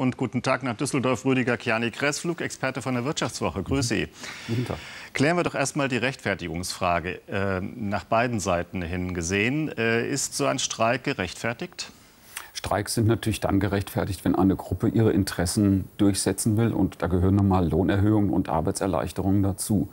und guten Tag nach Düsseldorf, Rüdiger Kiani Kress, Flugexperte von der Wirtschaftswoche. Grüße Sie. Guten Tag. Klären wir doch erstmal die Rechtfertigungsfrage äh, nach beiden Seiten hin gesehen. Äh, ist so ein Streik gerechtfertigt? Streiks sind natürlich dann gerechtfertigt, wenn eine Gruppe ihre Interessen durchsetzen will. Und da gehören nochmal Lohnerhöhungen und Arbeitserleichterungen dazu.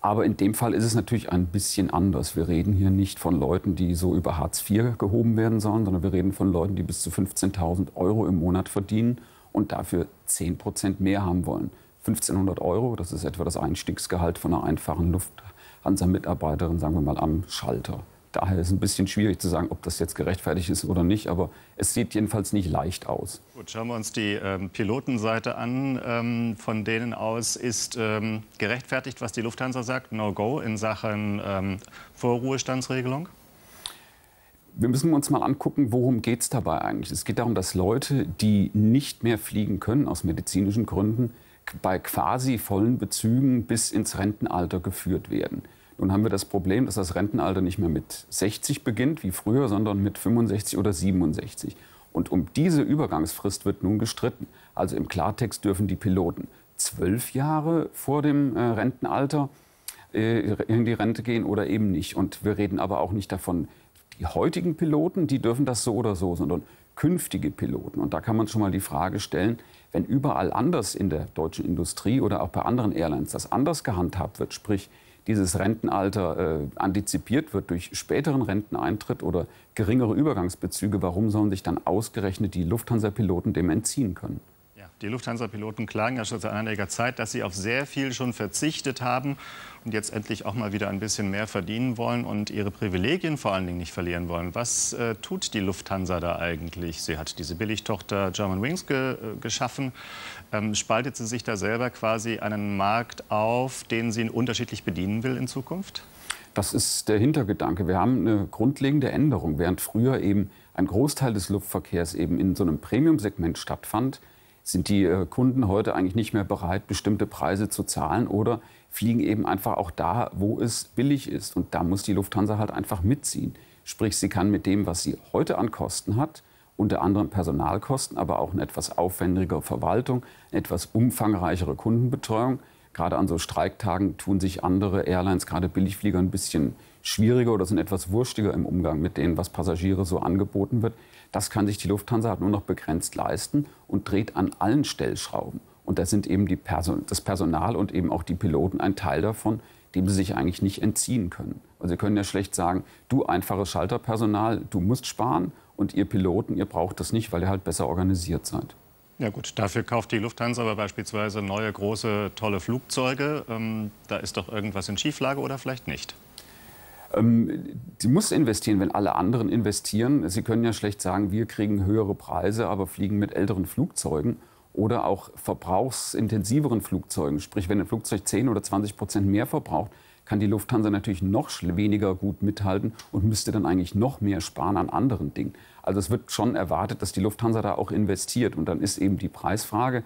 Aber in dem Fall ist es natürlich ein bisschen anders. Wir reden hier nicht von Leuten, die so über Hartz IV gehoben werden sollen, sondern wir reden von Leuten, die bis zu 15.000 Euro im Monat verdienen und dafür 10 Prozent mehr haben wollen. 1500 Euro, das ist etwa das Einstiegsgehalt von einer einfachen Lufthansa-Mitarbeiterin, sagen wir mal, am Schalter. Daher ist es ein bisschen schwierig zu sagen, ob das jetzt gerechtfertigt ist oder nicht, aber es sieht jedenfalls nicht leicht aus. Gut, schauen wir uns die ähm, Pilotenseite an. Ähm, von denen aus ist ähm, gerechtfertigt, was die Lufthansa sagt, No-Go in Sachen ähm, Vorruhestandsregelung? Wir müssen uns mal angucken, worum geht es dabei eigentlich. Es geht darum, dass Leute, die nicht mehr fliegen können aus medizinischen Gründen, bei quasi vollen Bezügen bis ins Rentenalter geführt werden. Nun haben wir das Problem, dass das Rentenalter nicht mehr mit 60 beginnt wie früher, sondern mit 65 oder 67. Und um diese Übergangsfrist wird nun gestritten. Also im Klartext dürfen die Piloten zwölf Jahre vor dem äh, Rentenalter äh, in die Rente gehen oder eben nicht. Und wir reden aber auch nicht davon, die heutigen Piloten, die dürfen das so oder so, sondern künftige Piloten. Und da kann man schon mal die Frage stellen, wenn überall anders in der deutschen Industrie oder auch bei anderen Airlines das anders gehandhabt wird, sprich dieses Rentenalter äh, antizipiert wird durch späteren Renteneintritt oder geringere Übergangsbezüge, warum sollen sich dann ausgerechnet die Lufthansa-Piloten dem entziehen können? Die Lufthansa-Piloten klagen ja schon seit einiger Zeit, dass sie auf sehr viel schon verzichtet haben und jetzt endlich auch mal wieder ein bisschen mehr verdienen wollen und ihre Privilegien vor allen Dingen nicht verlieren wollen. Was äh, tut die Lufthansa da eigentlich? Sie hat diese Billigtochter Germanwings ge äh, geschaffen. Ähm, spaltet sie sich da selber quasi einen Markt auf, den sie unterschiedlich bedienen will in Zukunft? Das ist der Hintergedanke. Wir haben eine grundlegende Änderung. Während früher eben ein Großteil des Luftverkehrs eben in so einem Premium-Segment stattfand, sind die äh, Kunden heute eigentlich nicht mehr bereit, bestimmte Preise zu zahlen oder fliegen eben einfach auch da, wo es billig ist. Und da muss die Lufthansa halt einfach mitziehen. Sprich, sie kann mit dem, was sie heute an Kosten hat, unter anderem Personalkosten, aber auch eine etwas aufwendigere Verwaltung, eine etwas umfangreichere Kundenbetreuung, Gerade an so Streiktagen tun sich andere Airlines, gerade Billigflieger, ein bisschen schwieriger oder sind etwas wurstiger im Umgang mit denen, was Passagiere so angeboten wird. Das kann sich die Lufthansa halt nur noch begrenzt leisten und dreht an allen Stellschrauben. Und da sind eben Person, das Personal und eben auch die Piloten ein Teil davon, dem sie sich eigentlich nicht entziehen können. Also sie können ja schlecht sagen, du einfaches Schalterpersonal, du musst sparen und ihr Piloten, ihr braucht das nicht, weil ihr halt besser organisiert seid. Ja gut, dafür kauft die Lufthansa aber beispielsweise neue, große, tolle Flugzeuge. Ähm, da ist doch irgendwas in Schieflage oder vielleicht nicht. Ähm, sie muss investieren, wenn alle anderen investieren. Sie können ja schlecht sagen, wir kriegen höhere Preise, aber fliegen mit älteren Flugzeugen oder auch verbrauchsintensiveren Flugzeugen. Sprich, wenn ein Flugzeug 10 oder 20 Prozent mehr verbraucht, kann die Lufthansa natürlich noch weniger gut mithalten und müsste dann eigentlich noch mehr sparen an anderen Dingen. Also es wird schon erwartet, dass die Lufthansa da auch investiert. Und dann ist eben die Preisfrage,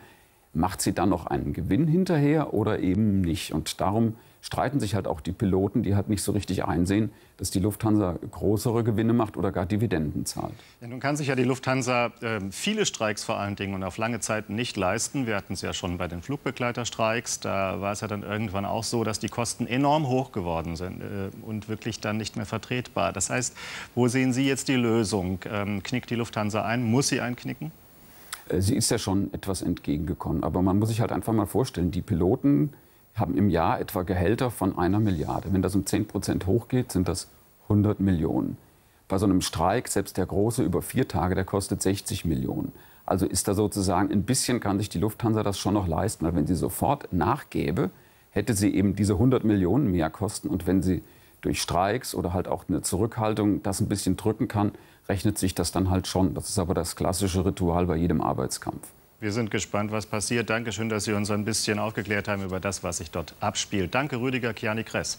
macht sie dann noch einen Gewinn hinterher oder eben nicht? Und darum streiten sich halt auch die Piloten, die halt nicht so richtig einsehen, dass die Lufthansa größere Gewinne macht oder gar Dividenden zahlt. Ja, nun kann sich ja die Lufthansa äh, viele Streiks vor allen Dingen und auf lange Zeit nicht leisten. Wir hatten es ja schon bei den Flugbegleiterstreiks. Da war es ja dann irgendwann auch so, dass die Kosten enorm hoch geworden sind äh, und wirklich dann nicht mehr vertretbar. Das heißt, wo sehen Sie jetzt die Lösung? Ähm, knickt die Lufthansa ein? Muss sie einknicken? Äh, sie ist ja schon etwas entgegengekommen. Aber man muss sich halt einfach mal vorstellen, die Piloten haben im Jahr etwa Gehälter von einer Milliarde. Wenn das um 10 Prozent hochgeht, sind das 100 Millionen. Bei so einem Streik, selbst der große über vier Tage, der kostet 60 Millionen. Also ist da sozusagen ein bisschen kann sich die Lufthansa das schon noch leisten, weil wenn sie sofort nachgäbe, hätte sie eben diese 100 Millionen mehr Kosten und wenn sie durch Streiks oder halt auch eine Zurückhaltung das ein bisschen drücken kann, rechnet sich das dann halt schon. Das ist aber das klassische Ritual bei jedem Arbeitskampf. Wir sind gespannt, was passiert. Dankeschön, dass Sie uns ein bisschen aufgeklärt haben über das, was sich dort abspielt. Danke, Rüdiger Kiani Kress.